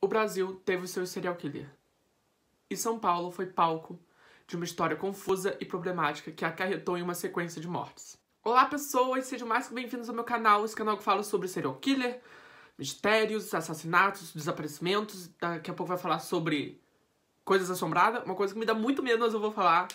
O Brasil teve seu serial killer. E São Paulo foi palco de uma história confusa e problemática que acarretou em uma sequência de mortes. Olá, pessoas! Sejam mais que bem-vindos ao meu canal, esse canal que fala sobre serial killer, mistérios, assassinatos, desaparecimentos. Daqui a pouco vai falar sobre coisas assombradas, uma coisa que me dá muito medo, mas eu vou falar.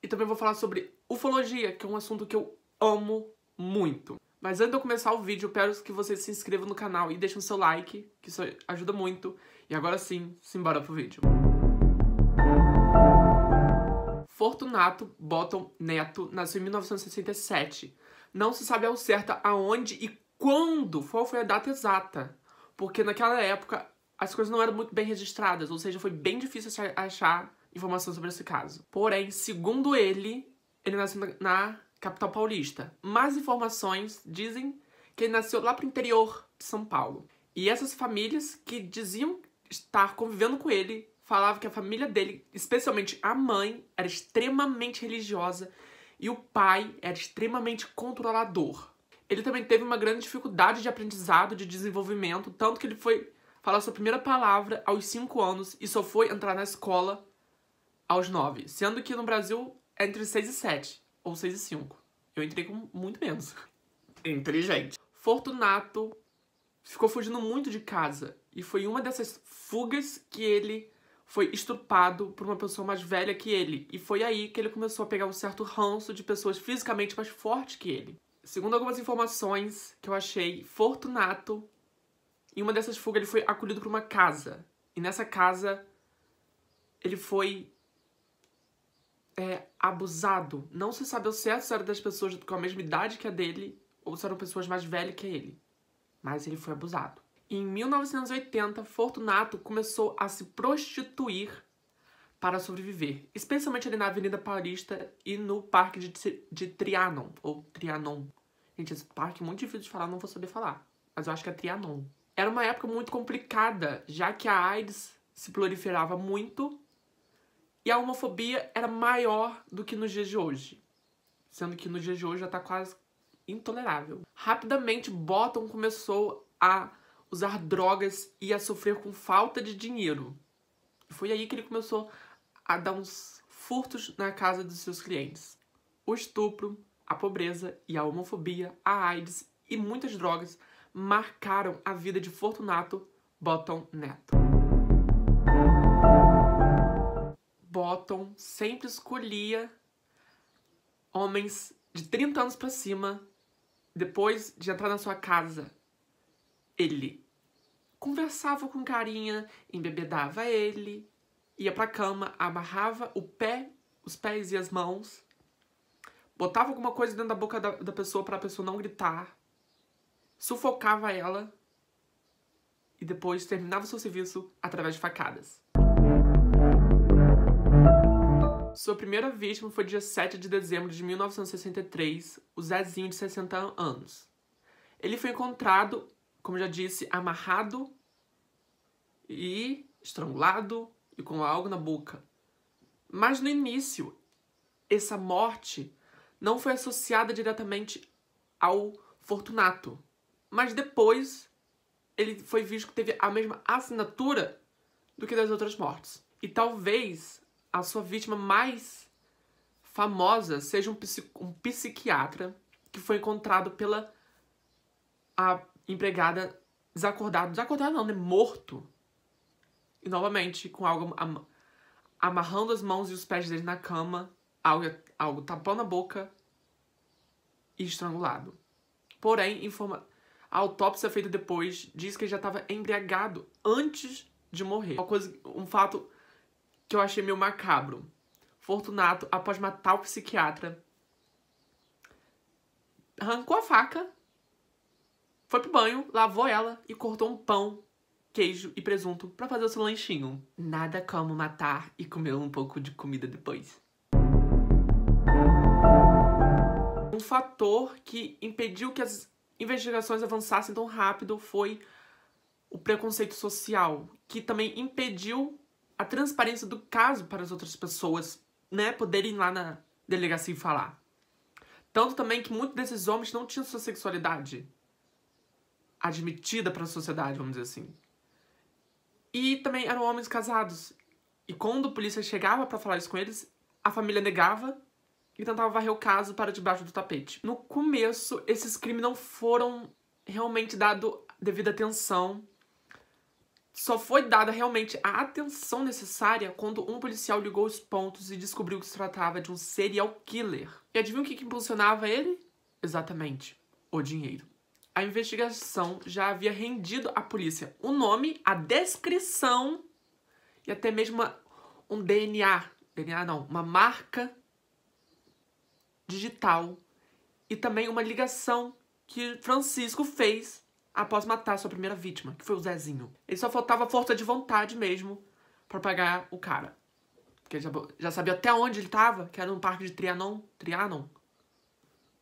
E também vou falar sobre ufologia, que é um assunto que eu amo muito. Mas antes de eu começar o vídeo, eu peço que você se inscreva no canal e deixe o seu like, que isso ajuda muito. E agora sim, simbora pro vídeo. Fortunato Bottom Neto nasceu em 1967. Não se sabe ao certo aonde e quando, qual foi a data exata. Porque naquela época as coisas não eram muito bem registradas, ou seja, foi bem difícil achar informação sobre esse caso. Porém, segundo ele, ele nasceu na capital paulista. Mas informações dizem que ele nasceu lá para o interior de São Paulo. E essas famílias que diziam estar convivendo com ele falavam que a família dele, especialmente a mãe, era extremamente religiosa e o pai era extremamente controlador. Ele também teve uma grande dificuldade de aprendizado, de desenvolvimento, tanto que ele foi falar sua primeira palavra aos 5 anos e só foi entrar na escola aos 9, sendo que no Brasil é entre 6 e 7, ou 6 e 5. Eu entrei com muito menos. Inteligente. Fortunato ficou fugindo muito de casa e foi uma dessas fugas que ele foi estrupado por uma pessoa mais velha que ele. E foi aí que ele começou a pegar um certo ranço de pessoas fisicamente mais fortes que ele. Segundo algumas informações que eu achei, Fortunato, em uma dessas fugas, ele foi acolhido por uma casa. E nessa casa, ele foi é, abusado. Não se sabe o certo se era das pessoas com a mesma idade que a dele ou se eram pessoas mais velhas que ele. Mas ele foi abusado. Em 1980, Fortunato começou a se prostituir para sobreviver, especialmente ali na Avenida Paulista e no Parque de, de Trianon, ou Trianon. Gente, esse parque é muito difícil de falar, não vou saber falar, mas eu acho que é Trianon. Era uma época muito complicada, já que a AIDS se proliferava muito e a homofobia era maior do que nos dias de hoje. Sendo que nos dias de hoje já tá quase intolerável. Rapidamente, Bottom começou a usar drogas e a sofrer com falta de dinheiro. Foi aí que ele começou a dar uns furtos na casa dos seus clientes. O estupro, a pobreza e a homofobia, a AIDS e muitas drogas marcaram a vida de Fortunato Bottom Neto. Cotton sempre escolhia homens de 30 anos para cima depois de entrar na sua casa. Ele conversava com carinha, embebedava ele, ia pra cama, amarrava o pé, os pés e as mãos, botava alguma coisa dentro da boca da, da pessoa para a pessoa não gritar, sufocava ela e depois terminava o seu serviço através de facadas. Sua primeira vítima foi dia 7 de dezembro de 1963, o Zezinho, de 60 anos. Ele foi encontrado, como já disse, amarrado e estrangulado e com algo na boca. Mas no início, essa morte não foi associada diretamente ao Fortunato. Mas depois, ele foi visto que teve a mesma assinatura do que das outras mortes. E talvez a sua vítima mais famosa seja um, um psiquiatra que foi encontrado pela a empregada desacordado. Desacordado não, né? Morto. E novamente, com algo am amarrando as mãos e os pés dele na cama, algo, algo tapando a boca e estrangulado. Porém, informa a autópsia feita depois diz que ele já estava embriagado antes de morrer. Uma coisa, um fato que eu achei meio macabro. Fortunato, após matar o psiquiatra, arrancou a faca, foi pro banho, lavou ela e cortou um pão, queijo e presunto para fazer o seu lanchinho. Nada como matar e comer um pouco de comida depois. Um fator que impediu que as investigações avançassem tão rápido foi o preconceito social, que também impediu a transparência do caso para as outras pessoas, né, poderem ir lá na delegacia e falar. Tanto também que muitos desses homens não tinham sua sexualidade admitida para a sociedade, vamos dizer assim. E também eram homens casados. E quando a polícia chegava para falar isso com eles, a família negava e tentava varrer o caso para debaixo do tapete. No começo, esses crimes não foram realmente dado devida atenção só foi dada realmente a atenção necessária quando um policial ligou os pontos e descobriu que se tratava de um serial killer. E adivinha o que, que impulsionava ele? Exatamente, o dinheiro. A investigação já havia rendido à polícia o nome, a descrição e até mesmo um DNA. DNA não, uma marca digital e também uma ligação que Francisco fez após matar sua primeira vítima, que foi o Zezinho. Ele só faltava força de vontade mesmo para pegar o cara. Porque ele já, já sabia até onde ele tava, que era no parque de Trianon. Trianon.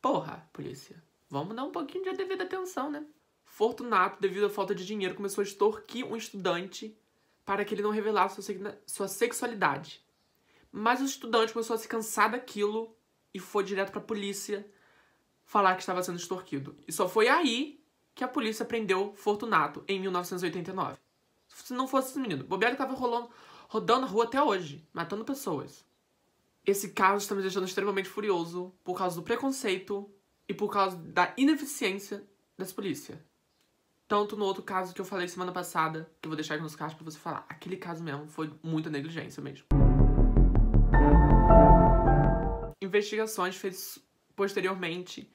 Porra, polícia. Vamos dar um pouquinho de devida atenção, né? Fortunato, devido à falta de dinheiro, começou a extorquir um estudante para que ele não revelasse sua sexualidade. Mas o estudante começou a se cansar daquilo e foi direto para a polícia falar que estava sendo extorquido. E só foi aí que a polícia prendeu Fortunato em 1989. Se não fosse esse menino, Bobear estava rolando, rodando a rua até hoje, matando pessoas. Esse caso está me deixando extremamente furioso por causa do preconceito e por causa da ineficiência dessa polícia. Tanto no outro caso que eu falei semana passada, que eu vou deixar aqui nos cards pra você falar. Aquele caso mesmo foi muita negligência mesmo. Investigações feitas posteriormente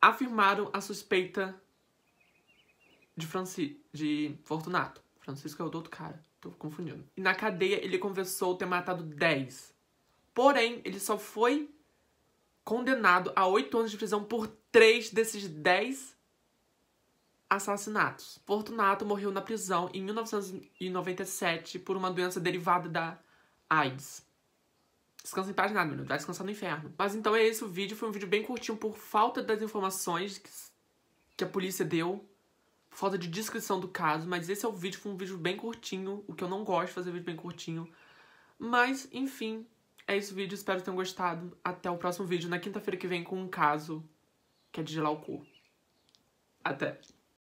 afirmaram a suspeita de Franci, de Fortunato. Francisco é o do outro cara. Tô confundindo. E na cadeia ele confessou ter matado 10. Porém, ele só foi condenado a 8 anos de prisão por 3 desses 10 assassinatos. Fortunato morreu na prisão em 1997 por uma doença derivada da AIDS. Descansa em paz nada, menino. Vai descansar no inferno. Mas então é esse o vídeo. Foi um vídeo bem curtinho por falta das informações que, que a polícia deu falta de descrição do caso, mas esse é o vídeo, foi um vídeo bem curtinho, o que eu não gosto de fazer vídeo bem curtinho. Mas, enfim, é esse vídeo, espero que tenham gostado. Até o próximo vídeo, na quinta-feira que vem, com um caso que é de gelar o cu. Até!